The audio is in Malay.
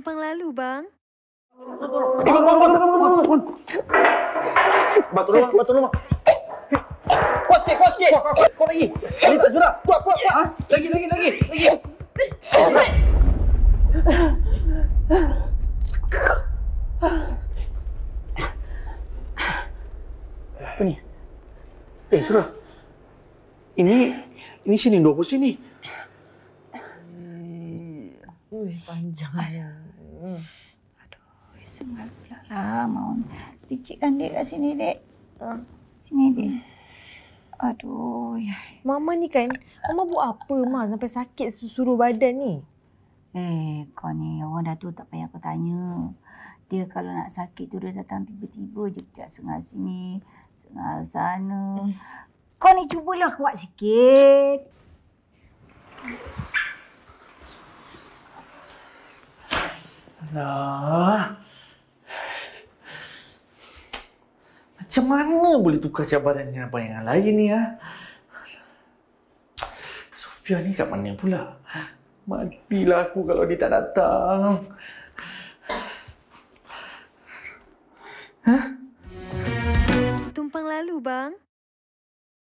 gampang lalu, bang. Bang, bang, bang, bang, bang, bang. Bang, tolong, bang, tolong, bang. Kuat sikit, kuat sikit. Kuat, lagi. Ali tak curah. Kuat, kuat, kuat. Ha? Lagi, lagi, lagi. Lagi. Apa ni? Eh, Surah. Ini, ini sini, dua apa sini? Ui, panjang aja. Hmm. Aduh, lah Maun. Picitkan dek kat sini, dek. Ha? Sini, dek. Aduh, ya. Mama ni kan, Mama buat apa, Ma? Sampai sakit susuruh badan ni. Eh, kau ni orang dah tu tak payah kau tanya. Dia kalau nak sakit tu dia datang tiba-tiba je kejap sengal sini, sengal sana. Hmm. Kau ni cubalah kuat sikit. Ya. Macam mana boleh tukar cabaran dengan apa yang lain ni? Ya? Sofia ni kat mana pula? Matilah aku kalau dia tak datang. hah? Tumpang lalu, bang.